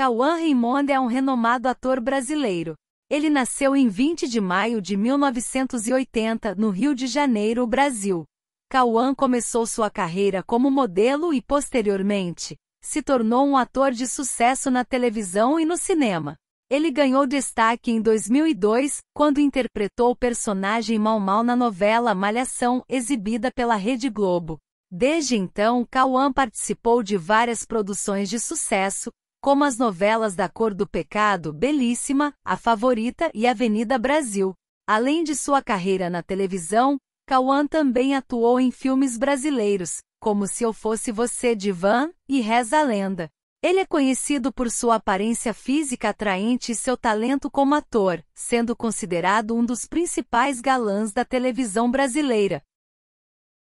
Cauã Raymond é um renomado ator brasileiro. Ele nasceu em 20 de maio de 1980, no Rio de Janeiro, Brasil. Cauã começou sua carreira como modelo e, posteriormente, se tornou um ator de sucesso na televisão e no cinema. Ele ganhou destaque em 2002, quando interpretou o personagem Mal Mal na novela Malhação, exibida pela Rede Globo. Desde então, Cauã participou de várias produções de sucesso, como as novelas Da Cor do Pecado, Belíssima, A Favorita e Avenida Brasil. Além de sua carreira na televisão, Cauã também atuou em filmes brasileiros, como Se Eu Fosse Você de Van e Reza a Lenda. Ele é conhecido por sua aparência física atraente e seu talento como ator, sendo considerado um dos principais galãs da televisão brasileira.